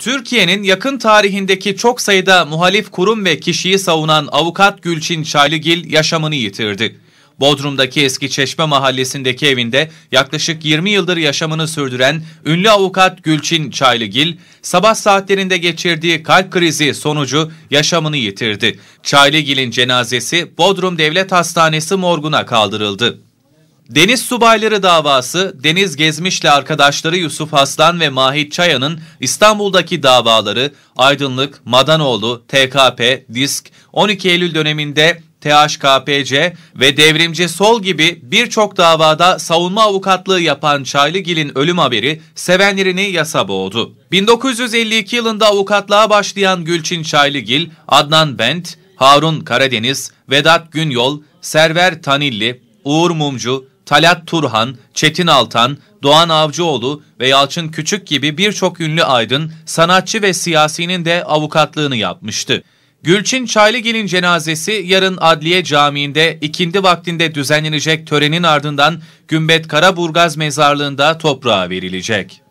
Türkiye'nin yakın tarihindeki çok sayıda muhalif kurum ve kişiyi savunan avukat Gülçin Çaylıgil yaşamını yitirdi. Bodrum'daki Eski Çeşme mahallesindeki evinde yaklaşık 20 yıldır yaşamını sürdüren ünlü avukat Gülçin Çaylıgil, sabah saatlerinde geçirdiği kalp krizi sonucu yaşamını yitirdi. Çaylıgil'in cenazesi Bodrum Devlet Hastanesi morguna kaldırıldı. Deniz Subayları davası, Deniz Gezmiş'le arkadaşları Yusuf Aslan ve Mahit Çaya'nın İstanbul'daki davaları Aydınlık, Madanoğlu, TKP, Disk, 12 Eylül döneminde THKPC ve Devrimci Sol gibi birçok davada savunma avukatlığı yapan Çaylıgil'in ölüm haberi sevenlerini yasa boğdu. 1952 yılında avukatlığa başlayan Gülçin Çaylıgil, Adnan Bent, Harun Karadeniz, Vedat Günyol, Server Tanilli, Uğur Mumcu, Talat Turhan, Çetin Altan, Doğan Avcıoğlu ve Yalçın Küçük gibi birçok ünlü aydın, sanatçı ve siyasinin de avukatlığını yapmıştı. Gülçin Çaylıgil'in cenazesi yarın Adliye Camii'nde ikindi vaktinde düzenlenecek törenin ardından Gümbet Karaburgaz Mezarlığı'nda toprağa verilecek.